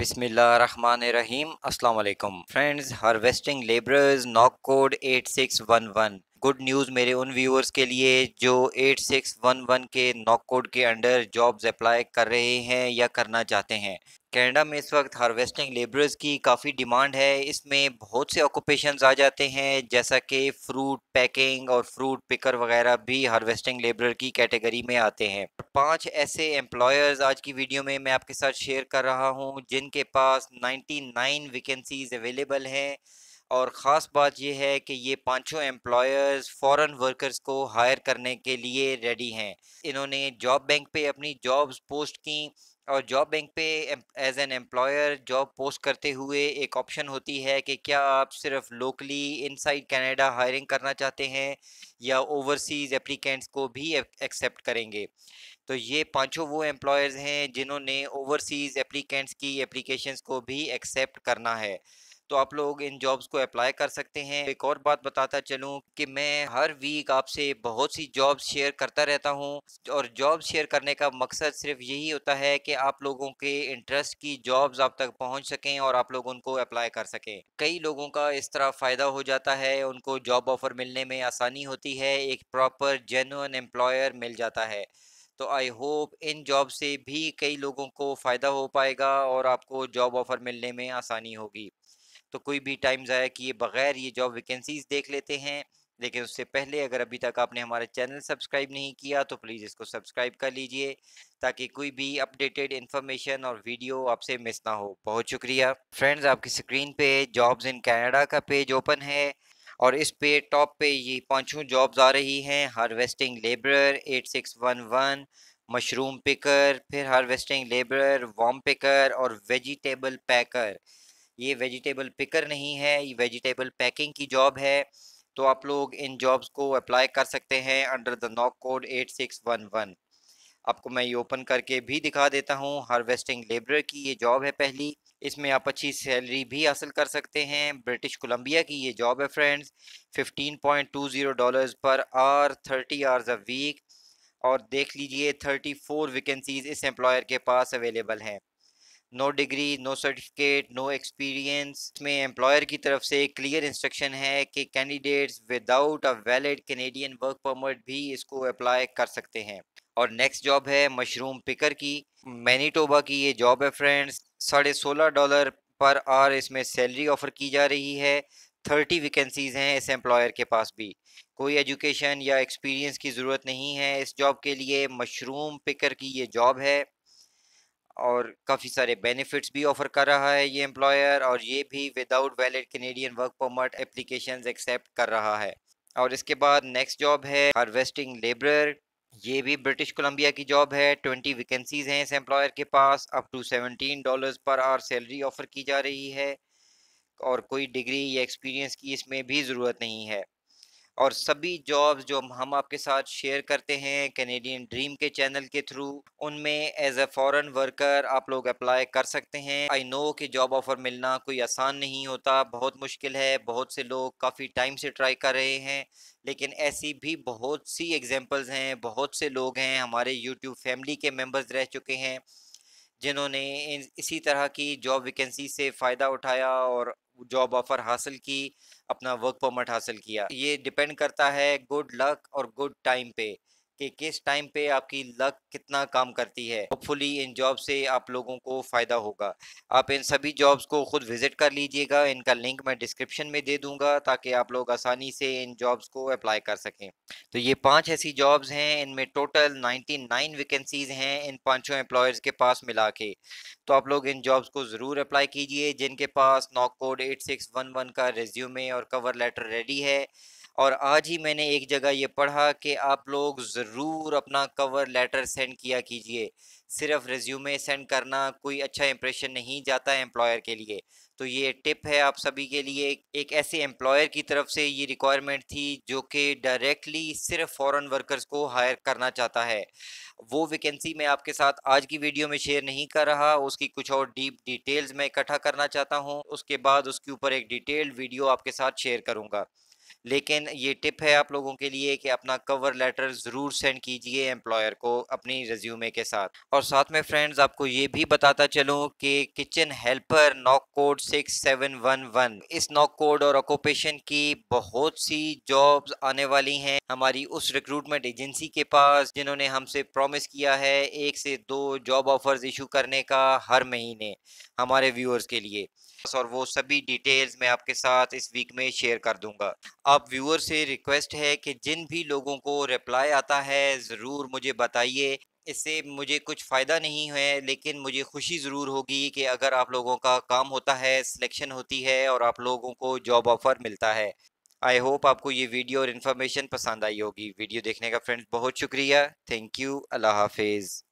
बिसमीम अल्लाम friends harvesting labourers NOC code 8611 good news मेरे उन व्यूअर्स के लिए जो 8611 के नॉक कोड के अंडर जॉब्स अप्लाई कर रहे हैं या करना चाहते हैं कनाडा में इस वक्त हार्वेस्टिंग लेबरर्स की काफ़ी डिमांड है इसमें बहुत से ऑक्यूपेशंस आ जाते हैं जैसा कि फ्रूट पैकिंग और फ्रूट पिकर वगैरह भी हार्वेस्टिंग लेबरर की कैटेगरी में आते हैं पांच ऐसे एम्प्लॉयर्स आज की वीडियो में मैं आपके साथ शेयर कर रहा हूं जिनके पास 99 वैकेंसीज अवेलेबल हैं और ख़ास बात यह है कि ये पांचों एम्प्लॉयर्स फॉरेन वर्कर्स को हायर करने के लिए रेडी हैं इन्होंने जॉब बैंक पे अपनी जॉब्स पोस्ट की और जॉब बैंक पे as an employer job post करते हुए एक ऑप्शन होती है कि क्या आप सिर्फ लोकली इनसाइड कनाडा हायरिंग करना चाहते हैं या ओवरसीज़ एप्लीकेंट्स को भी एक्सेप्ट करेंगे तो ये पांचों वो एम्प्लॉयर्स हैं जिन्होंने ओवरसीज़ एप्लीकेंट्स की एप्लीकेशंस को भी एक्सेप्ट करना है तो आप लोग इन जॉब्स को अप्लाई कर सकते हैं एक और बात बताता चलूँ कि मैं हर वीक आपसे बहुत सी जॉब शेयर करता रहता हूँ और जॉब शेयर करने का मकसद सिर्फ यही होता है कि आप लोगों के इंटरेस्ट की जॉब्स आप तक पहुँच सकें और आप लोग उनको अप्लाई कर सकें कई लोगों का इस तरह फ़ायदा हो जाता है उनको जॉब ऑफर मिलने में आसानी होती है एक प्रॉपर जेनुअन एम्प्लॉयर मिल जाता है तो आई होप इन जॉब से भी कई लोगों को फ़ायदा हो पाएगा और आपको जॉब ऑफ़र मिलने में आसानी होगी तो कोई भी टाइम ज़ाया किए बगैर ये जॉब वैकेंसीज देख लेते हैं लेकिन उससे पहले अगर अभी तक आपने हमारे चैनल सब्सक्राइब नहीं किया तो प्लीज़ इसको सब्सक्राइब कर लीजिए ताकि कोई भी अपडेटेड इन्फॉर्मेशन और वीडियो आपसे मिस ना हो बहुत शुक्रिया फ्रेंड्स आपकी स्क्रीन पे जॉब्स इन कनाडा का पेज ओपन है और इस पे टॉप पे ये पांचों जॉब्स आ रही हैं हार्वेस्टिंग लेबर 8611 मशरूम पिकर फिर हारवेस्टिंग लेबर वॉम पिकर और वेजिटेबल पैकर ये वेजिटेबल पिकर नहीं है ये वेजिटेबल पैकिंग की जॉब है तो आप लोग इन जॉब्स को अप्लाई कर सकते हैं under the NOC code eight six one one आपको मैं ये ओपन करके भी दिखा देता हूँ हार्वेस्टिंग लेबर की ये जॉब है पहली इसमें आप अच्छी सैलरी भी हासिल कर सकते हैं ब्रिटिश कोलंबिया की ये जॉब है friends 15.20 dollars per hour 30 hours a week और देख लीजिए 34 वैकेंसीज इस एम्प्लॉयर के पास अवेलेबल हैं no degree no certificate no experience में एम्प्लॉयर की तरफ से क्लियर इंस्ट्रक्शन है कि candidates without a valid Canadian work permit भी इसको अप्लाई कर सकते हैं और नेक्स्ट जॉब है मशरूम पिकर की मैनीटोबा की ये जॉब है फ्रेंड्स साढ़े सोलह डॉलर पर आर इसमें सैलरी ऑफर की जा रही है थर्टी वैकेंसीज़ हैं इस एम्प्लॉयर के पास भी कोई एजुकेशन या एक्सपीरियंस की ज़रूरत नहीं है इस जॉब के लिए मशरूम पिकर की ये जॉब है और काफ़ी सारे बेनिफिट्स भी ऑफर कर रहा है ये एम्प्लॉयर और ये भी without valid Canadian work permit application accept कर रहा है और इसके बाद नेक्स्ट जॉब है हार्वेस्टिंग लेबर ये भी ब्रिटिश कोलंबिया की जॉब है ट्वेंटी वैकेंसीज हैं इस एम्प्लॉयर के पास up to seventeen dollars per hour salary offer की जा रही है और कोई डिग्री या एक्सपीरियंस की इसमें भी ज़रूरत नहीं है और सभी जॉब्स जो हम आपके साथ शेयर करते हैं कैनेडियन ड्रीम के चैनल के थ्रू उनमें एज ए फॉरेन वर्कर आप लोग अप्लाई कर सकते हैं आई नो कि जॉब ऑफर मिलना कोई आसान नहीं होता बहुत मुश्किल है बहुत से लोग काफ़ी टाइम से ट्राई कर रहे हैं लेकिन ऐसी भी बहुत सी एग्जांपल्स हैं बहुत से लोग हैं हमारे यूट्यूब फैमिली के मेम्बर्स रह चुके हैं जिन्होंने इसी तरह की जॉब वैकेंसी से फ़ायदा उठाया और जॉब ऑफ़र हासिल की अपना वर्क परमिट हासिल किया ये डिपेंड करता है गुड लक और गुड टाइम पे कि किस टाइम पे आपकी लक कितना काम करती है होपफुली इन जॉब से आप लोगों को फ़ायदा होगा आप इन सभी जॉब्स को खुद विज़िट कर लीजिएगा इनका लिंक मैं डिस्क्रिप्शन में दे दूंगा ताकि आप लोग आसानी से इन जॉब्स को अप्लाई कर सकें तो ये पांच ऐसी जॉब्स हैं इनमें टोटल 99 वैकेंसीज़ हैं इन पांचों एम्प्लॉयर्स के पास मिला के तो आप लोग इन जॉब्स को ज़रूर अप्लाई कीजिए जिनके पास नॉक कोड एट का रेज्यूमे और कवर लेटर रेडी है और आज ही मैंने एक जगह ये पढ़ा कि आप लोग ज़रूर अपना कवर लेटर सेंड किया कीजिए सिर्फ रिज्यूमे सेंड करना कोई अच्छा इंप्रेशन नहीं जाता है एम्प्लॉयर के लिए तो ये टिप है आप सभी के लिए एक ऐसे एम्प्लॉयर की तरफ से ये रिक्वायरमेंट थी जो कि डायरेक्टली सिर्फ फॉरेन वर्कर्स को हायर करना चाहता है वो वैकेंसी मैं आपके साथ आज की वीडियो में शेयर नहीं कर रहा उसकी कुछ और डीप डिटेल्स मैं इकट्ठा करना चाहता हूँ उसके बाद उसके ऊपर एक डिटेल्ड वीडियो आपके साथ शेयर करूँगा लेकिन ये टिप है आप लोगों के लिए कि अपना कवर लेटर ज़रूर सेंड कीजिए एम्प्लॉयर को अपनी रेज्यूमे के साथ और साथ में फ्रेंड्स आपको ये भी बताता चलूँ कि kitchen helper NOC code six seven one one इस नॉक कोड और ऑक्यूपेशन की बहुत सी जॉब्स आने वाली हैं हमारी उस रिक्रूटमेंट एजेंसी के पास जिन्होंने हमसे प्रॉमिस किया है एक से दो जॉब ऑफर्स इशू करने का हर महीने हमारे व्यूअर्स के लिए और वो सभी डिटेल्स मैं आपके साथ इस वीक में शेयर कर दूंगा आप व्यूअर से रिक्वेस्ट है कि जिन भी लोगों को रिप्लाई आता है ज़रूर मुझे बताइए इससे मुझे कुछ फ़ायदा नहीं है लेकिन मुझे खुशी ज़रूर होगी कि अगर आप लोगों का काम होता है सिलेक्शन होती है और आप लोगों को जॉब ऑफ़र मिलता है आई होप आपको ये वीडियो और इन्फॉर्मेशन पसंद आई होगी वीडियो देखने का फ्रेंड्स बहुत शुक्रिया थैंक यू अल्लाह हाफिज़